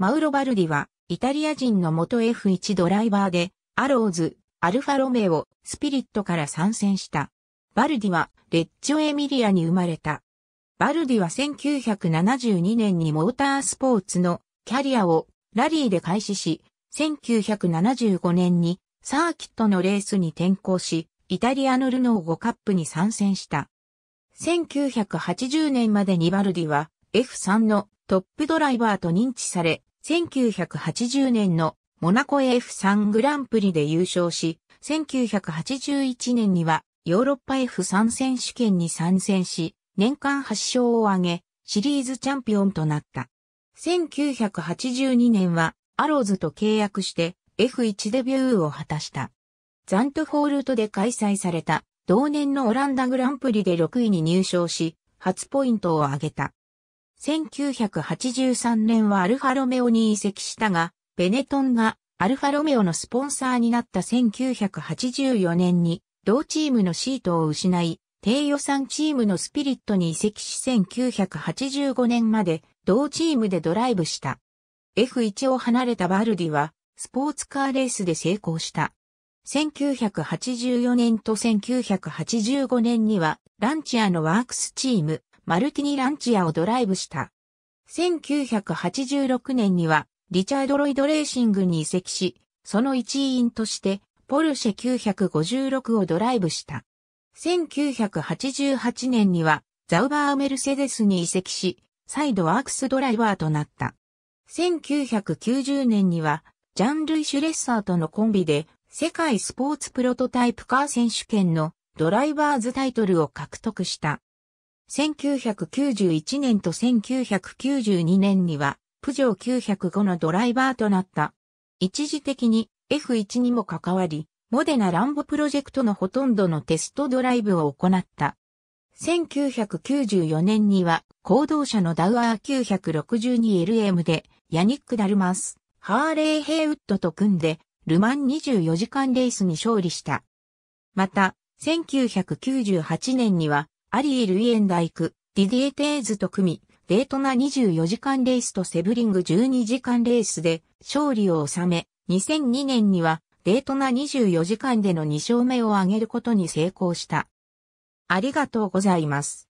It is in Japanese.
マウロ・バルディは、イタリア人の元 F1 ドライバーで、アローズ、アルファロメオ、スピリットから参戦した。バルディは、レッジョ・エミリアに生まれた。バルディは1972年にモータースポーツのキャリアをラリーで開始し、1975年にサーキットのレースに転向し、イタリアのルノー5カップに参戦した。1980年までにバルディは F3 のトップドライバーと認知され、1980年のモナコ f 3グランプリで優勝し、1981年にはヨーロッパ F3 選手権に参戦し、年間8勝を挙げ、シリーズチャンピオンとなった。1982年はアローズと契約して F1 デビューを果たした。ザントフォールトで開催された同年のオランダグランプリで6位に入賞し、初ポイントを挙げた。1983年はアルファロメオに移籍したが、ベネトンがアルファロメオのスポンサーになった1984年に、同チームのシートを失い、低予算チームのスピリットに移籍し1985年まで同チームでドライブした。F1 を離れたバルディはスポーツカーレースで成功した。1984年と1985年にはランチアのワークスチーム、マルティニランチアをドライブした。1986年には、リチャード・ロイド・レーシングに移籍し、その一員として、ポルシェ956をドライブした。1988年には、ザウバー・メルセデスに移籍し、再度ワークスドライバーとなった。1990年には、ジャンルイ・シュレッサーとのコンビで、世界スポーツプロトタイプカー選手権のドライバーズタイトルを獲得した。1991年と1992年には、プジョー905のドライバーとなった。一時的に F1 にも関わり、モデナランボプロジェクトのほとんどのテストドライブを行った。1994年には、行動者のダウアー 962LM で、ヤニック・ダルマス、ハーレー・ヘイウッドと組んで、ルマン24時間レースに勝利した。また、1998年には、アリー・ルイエンダイク、ディディエ・テーズと組み、デートナ24時間レースとセブリング12時間レースで勝利を収め、2002年にはデートナ24時間での2勝目を挙げることに成功した。ありがとうございます。